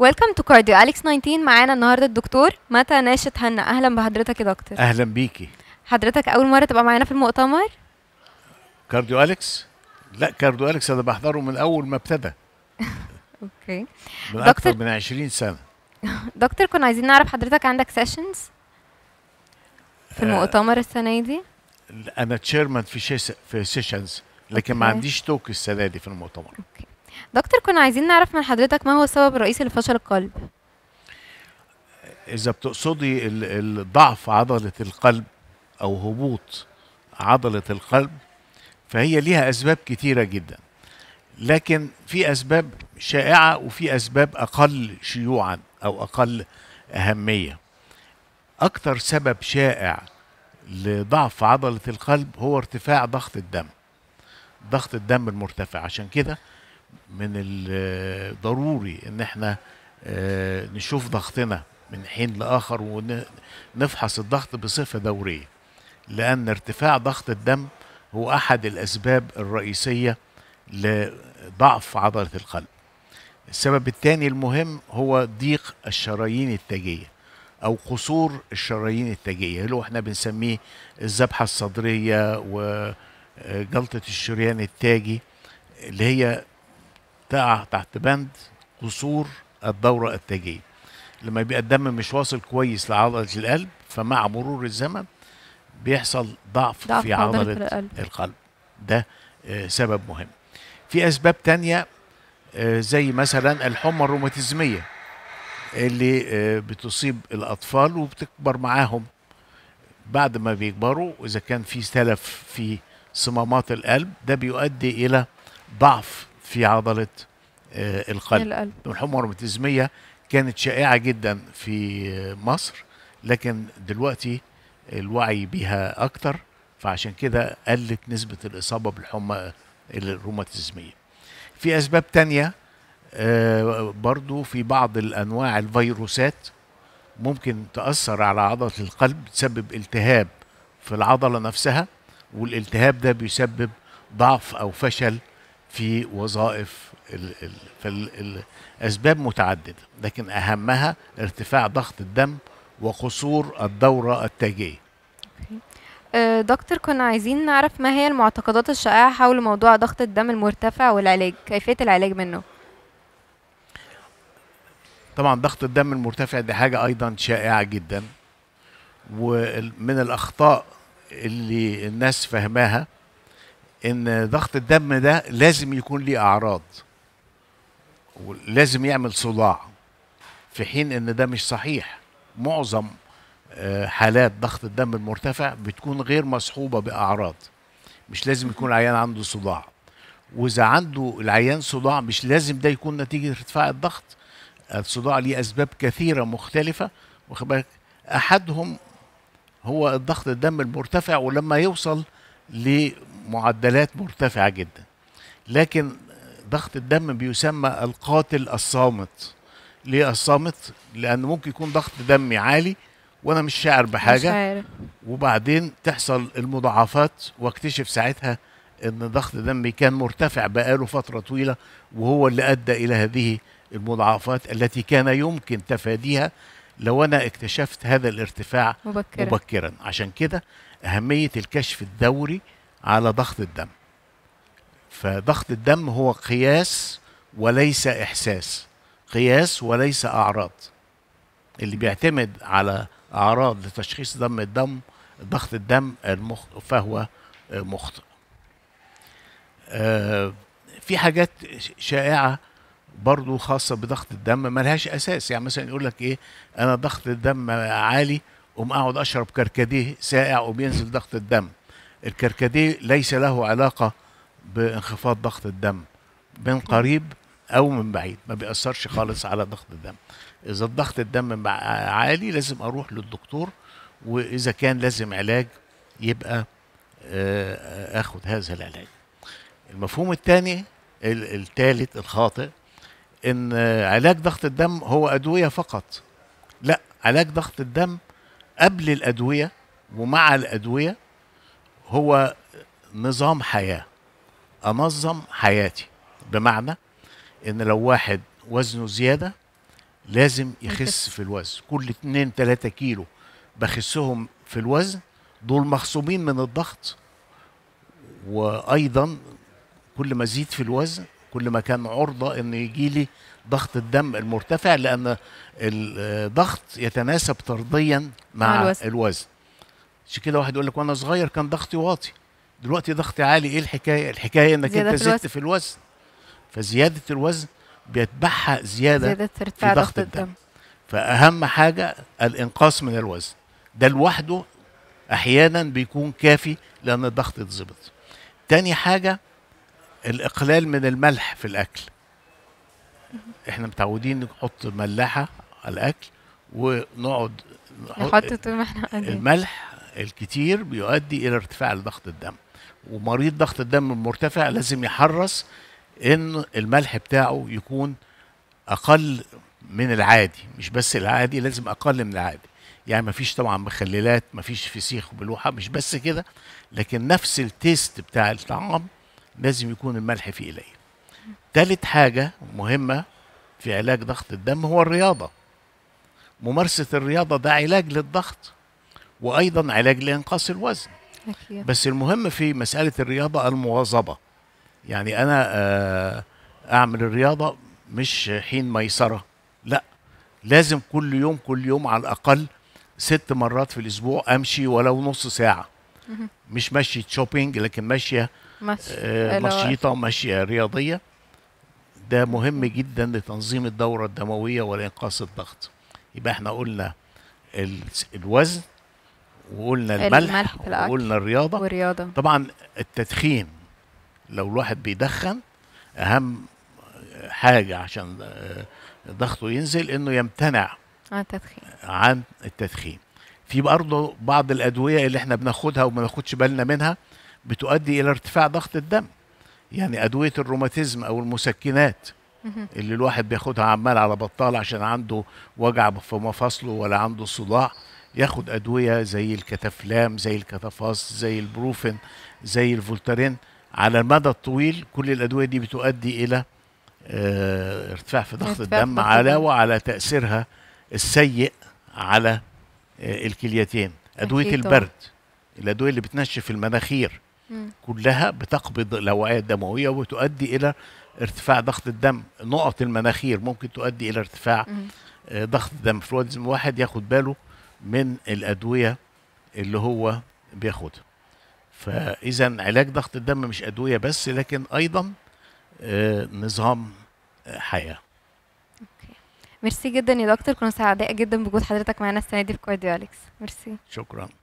ويلكم تو كارديو اليكس 19 معانا النهارده الدكتور متى ناشط هنا اهلا بحضرتك يا دكتور اهلا بيكي حضرتك اول مره تبقى معانا في المؤتمر كارديو اليكس لا كارديو اليكس انا بحضره من اول ما ابتدى اوكي من اكثر من 20 سنه دكتور كنا عايزين نعرف حضرتك عندك سيشنز في آه، المؤتمر آه السنه دي انا تشيرمان في شيس في سيشنز لكن أوكي. ما عنديش توك السنه دي في المؤتمر اوكي دكتور كنا عايزين نعرف من حضرتك ما هو السبب الرئيسي لفشل القلب اذا بتقصدي الضعف عضله القلب او هبوط عضله القلب فهي ليها اسباب كثيره جدا لكن في اسباب شائعه وفي اسباب اقل شيوعا او اقل اهميه اكثر سبب شائع لضعف عضله القلب هو ارتفاع ضغط الدم ضغط الدم المرتفع عشان كده من الضروري ان احنا آه، نشوف ضغطنا من حين لاخر ونفحص الضغط بصفه دوريه لان ارتفاع ضغط الدم هو احد الاسباب الرئيسيه لضعف عضله القلب السبب الثاني المهم هو ضيق الشرايين التاجيه او قصور الشرايين التاجيه اللي احنا بنسميه الذبحه الصدريه وجلطه الشريان التاجي اللي هي تقع تحت بند قصور الدورة التاجية لما يبقى الدم مش واصل كويس لعضلة القلب فمع مرور الزمن بيحصل ضعف, ضعف في عضلة القلب. القلب ده آه، سبب مهم في أسباب تانية آه، زي مثلا الحمى الروماتيزمية اللي آه، بتصيب الأطفال وبتكبر معاهم بعد ما بيكبروا إذا كان في سلف في صمامات القلب ده بيؤدي إلى ضعف في عضله آه، القلب القلب الحمى الروماتيزميه كانت شائعه جدا في مصر لكن دلوقتي الوعي بيها اكتر فعشان كده قلت نسبه الاصابه بالحمى الروماتيزميه في اسباب تانية آه، برضو في بعض الانواع الفيروسات ممكن تاثر على عضله القلب تسبب التهاب في العضله نفسها والالتهاب ده بيسبب ضعف او فشل في وظائف فالأسباب متعددة لكن أهمها ارتفاع ضغط الدم وقصور الدورة التاجية آه، دكتور كنا عايزين نعرف ما هي المعتقدات الشائعة حول موضوع ضغط الدم المرتفع والعلاج كيفية العلاج منه طبعا ضغط الدم المرتفع دي حاجة أيضا شائعة جدا ومن الأخطاء اللي الناس فهماها ان ضغط الدم ده لازم يكون ليه اعراض ولازم يعمل صداع في حين ان ده مش صحيح معظم آه، حالات ضغط الدم المرتفع بتكون غير مصحوبه باعراض مش لازم يكون العيان عنده صداع واذا عنده العيان صداع مش لازم ده يكون نتيجه ارتفاع الضغط الصداع ليه اسباب كثيره مختلفه واخد بالك احدهم هو الضغط الدم المرتفع ولما يوصل معدلات مرتفعه جدا لكن ضغط الدم بيسمى القاتل الصامت ليه الصامت لان ممكن يكون ضغط دمي عالي وانا مش شاعر بحاجه مش عارف. وبعدين تحصل المضاعفات واكتشف ساعتها ان ضغط دمي كان مرتفع بقاله فتره طويله وهو اللي ادى الى هذه المضاعفات التي كان يمكن تفاديها لو انا اكتشفت هذا الارتفاع مبكرا, مبكرا. عشان كده اهميه الكشف الدوري على ضغط الدم فضغط الدم هو قياس وليس إحساس قياس وليس أعراض اللي بيعتمد على أعراض لتشخيص دم الدم ضغط الدم المخ... فهو مخطئ آه، في حاجات شائعة برضو خاصة بضغط الدم ملهاش أساس يعني مثلا يقول لك إيه أنا ضغط الدم عالي قوم أقعد أشرب كركديه ساقع وبينزل ضغط الدم الكركديه ليس له علاقه بانخفاض ضغط الدم من قريب او من بعيد ما بيأثرش خالص على ضغط الدم اذا ضغط الدم عالي لازم اروح للدكتور واذا كان لازم علاج يبقى آه، اخد هذا العلاج المفهوم الثاني الثالث الخاطئ ان علاج ضغط الدم هو ادويه فقط لا علاج ضغط الدم قبل الادويه ومع الادويه هو نظام حياه انظم حياتي بمعنى ان لو واحد وزنه زياده لازم يخس في الوزن كل 2 3 كيلو بخسهم في الوزن دول مخصومين من الضغط وايضا كل ما زيد في الوزن كل ما كان عرضه ان يجي لي ضغط الدم المرتفع لان الضغط آه، يتناسب طرديا مع, مع الوزن, الوزن. عشان كده واحد يقول لك وانا صغير كان ضغطي واطي دلوقتي ضغطي عالي ايه الحكايه الحكايه انك انت زدت في الوزن فزياده الوزن بيتبعها زياده, زيادة في ضغط الدم. الدم فاهم حاجه الانقاص من الوزن ده لوحده احيانا بيكون كافي لان الضغط يتظبط تاني حاجه الاقلال من الملح في الاكل احنا متعودين نحط ملاحه على الاكل ونقعد نحط الملح الكتير بيؤدي الى ارتفاع لضغط الدم ومريض ضغط الدم المرتفع لازم يحرص ان الملح بتاعه يكون اقل من العادي مش بس العادي لازم اقل من العادي يعني مفيش طبعا مخللات مفيش فسيخ وبلوحه مش بس كده لكن نفس التيست بتاع الطعام لازم يكون الملح فيه قليل تالت حاجه مهمه في علاج ضغط الدم هو الرياضه ممارسه الرياضه ده علاج للضغط وايضا علاج لانقاص الوزن أكيد. بس المهم في مساله الرياضه المواظبه يعني انا آه، اعمل الرياضه مش حين ميسره لا لازم كل يوم كل يوم على الاقل ست مرات في الاسبوع امشي ولو نص ساعه مش مشي شوبينج لكن ماشيه آه، مشي. آه مشيطه ماشيه رياضيه ده مهم جدا لتنظيم الدوره الدمويه ولإنقاص الضغط يبقى احنا قلنا الوزن وقلنا الملح, الملح وقلنا الرياضه والرياضه طبعا التدخين لو الواحد بيدخن اهم حاجه عشان آه، ضغطه ينزل انه يمتنع عن التدخين عن التدخين في برضه بعض الادويه اللي احنا بناخدها وما ناخدش بالنا منها بتؤدي الى ارتفاع ضغط الدم يعني ادويه الروماتيزم او المسكنات اللي الواحد بياخدها عمال على بطال عشان عنده وجع في مفاصله ولا عنده صداع ياخد ادويه زي الكتافلام زي الكتافاس زي البروفين زي الفولتارين على المدى الطويل كل الادويه دي بتؤدي الى آه، ارتفاع في ضغط الدم على وعلى تاثيرها السيء على آه، الكليتين ادويه البرد الادويه اللي بتنشف المناخير كلها بتقبض الاوعيه الدمويه وتؤدي الى ارتفاع ضغط الدم نقط المناخير ممكن تؤدي الى ارتفاع آه، ضغط الدم فلازم الواحد ياخد باله من الادويه اللي هو بياخدها فاذا علاج ضغط الدم مش ادويه بس لكن ايضا آه، نظام حياه أوكي. ميرسي جدا يا دكتور كنا سعداء جدا بوجود حضرتك معانا السنه دي في اليكس ميرسي شكرا